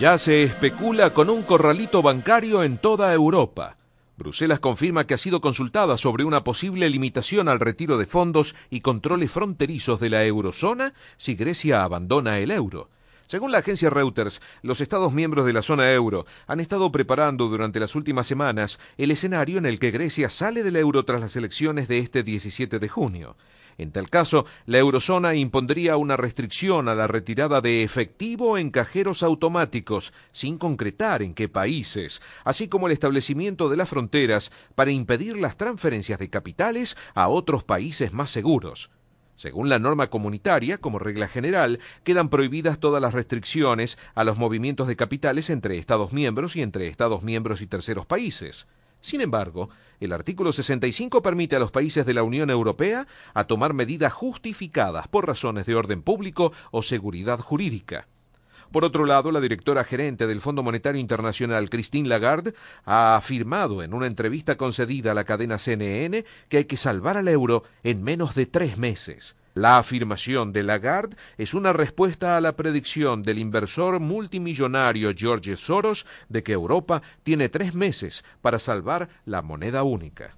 Ya se especula con un corralito bancario en toda Europa. Bruselas confirma que ha sido consultada sobre una posible limitación al retiro de fondos y controles fronterizos de la eurozona si Grecia abandona el euro. Según la agencia Reuters, los Estados miembros de la zona euro han estado preparando durante las últimas semanas el escenario en el que Grecia sale del euro tras las elecciones de este 17 de junio. En tal caso, la eurozona impondría una restricción a la retirada de efectivo en cajeros automáticos, sin concretar en qué países, así como el establecimiento de las fronteras para impedir las transferencias de capitales a otros países más seguros. Según la norma comunitaria, como regla general, quedan prohibidas todas las restricciones a los movimientos de capitales entre Estados miembros y entre Estados miembros y terceros países. Sin embargo, el artículo 65 permite a los países de la Unión Europea a tomar medidas justificadas por razones de orden público o seguridad jurídica. Por otro lado, la directora gerente del Fondo Monetario Internacional, Christine Lagarde, ha afirmado en una entrevista concedida a la cadena CNN que hay que salvar al euro en menos de tres meses. La afirmación de Lagarde es una respuesta a la predicción del inversor multimillonario George Soros de que Europa tiene tres meses para salvar la moneda única.